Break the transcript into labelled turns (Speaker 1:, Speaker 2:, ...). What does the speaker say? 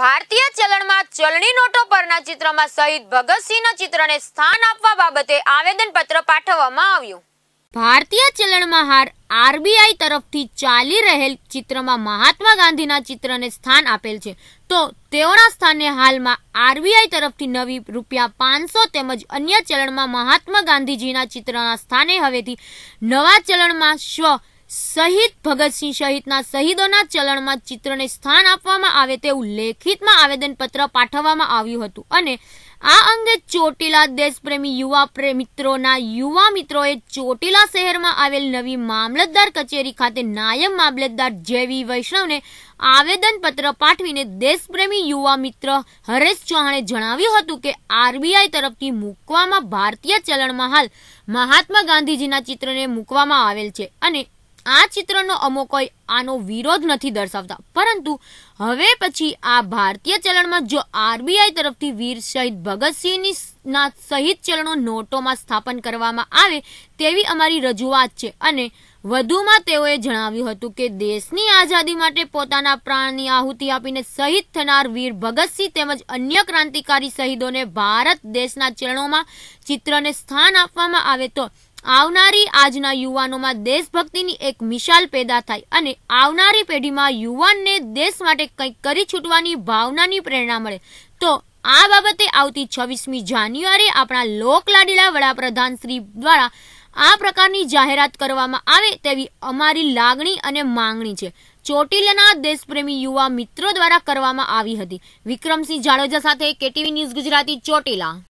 Speaker 1: ભારતીય ચલણમાં ચલણી નોટો પરના ચિત્રમાં શહીદ ભગતસિંહના ચિત્રને સ્થાન આપવા બાબતે આવેદનપત્ર પાઠવવામાં આવ્યું ભારતીય ચલણમાં હાર આરબીઆઈ તરફથી ચાલી રહેલ ચિત્રમાં મહાત્મા ગાંધીના ચિત્રને સ્થાન આપેલ છે તો તેઓના સ્થાને હાલમાં આરબીઆઈ તરફથી નવી રૂપિયા પાંચસો તેમજ અન્ય ચલણમાં મહાત્મા ગાંધીજીના ચિત્રના સ્થાને હવેથી નવા ચલણમાં સ્વ શહીદ ભગતસિંહ સહિતના શહીદોના ચલણમાં ચિત્રને સ્થાન આપવામાં આવે તેવું લેખિતમાં આવેદનપત્ર પાઠવવામાં આવ્યું હતું અને આ અંગે ચોટીલા દેશપ્રેમી યુવા મિત્રોના યુવા મિત્રોએ ચોટીલા શહેરમાં આવેલ નવી મામલતદાર કચેરી ખાતે નાયબ મામલતદાર જેવી વૈષ્ણવને આવેદનપત્ર પાઠવીને દેશપ્રેમી યુવા મિત્ર હરેશ ચૌહાણે જણાવ્યું હતું કે આરબીઆઈ તરફથી મૂકવામાં ભારતીય ચલણમાં હાલ મહાત્મા ગાંધીજીના ચિત્રને મૂકવામાં આવેલ છે અને આ ચિત્રનો અમો કોઈ આનો વિરોધ નથી દર્શાવતા પરંતુ હવે પછી આ ભારતીય ચલણમાં જો આરબીઆઈ તરફથી વીર શહીદ ભગતસિંહની ના સહિત ચલણો નોટોમાં સ્થાપન કરવામાં આવે તેવી અમારી રજૂઆત છે અને વધુમાં તેઓએ જણાવ્યું હતું કે દેશની આઝાદી માટે પોતાના પ્રાણની આહુતિ આપીને શહીદ થનાર વીર ભગતસિંહ તેમજ અન્ય ક્રાંતિકારી શહીદોને ભારત દેશના ચલણોમાં ચિત્રને સ્થાન આપવામાં આવે તો આવનારી આજના યુવાનોમાં દેશભક્તિની એક મિશાલ પેદા થાય અને આવનારી પેઢીમાં યુવાનને દેશ માટે કંઈક કરી છૂટવાની ભાવનાની પ્રેરણા મળે તો આ બાબતે આવતી છવ્વીસમી જાન્યુઆરી આપણા લોકલાડીલા વડાપ્રધાન શ્રી દ્વારા આ પ્રકારની જાહેરાત કરવામાં આવે તેવી અમારી લાગણી અને માંગણી છે ચોટીલાના દેશપ્રેમી યુવા મિત્રો દ્વારા કરવામાં આવી હતી વિક્રમસિંહ જાડેજા સાથે કેટીવી ન્યૂઝ ગુજરાતી ચોટીલા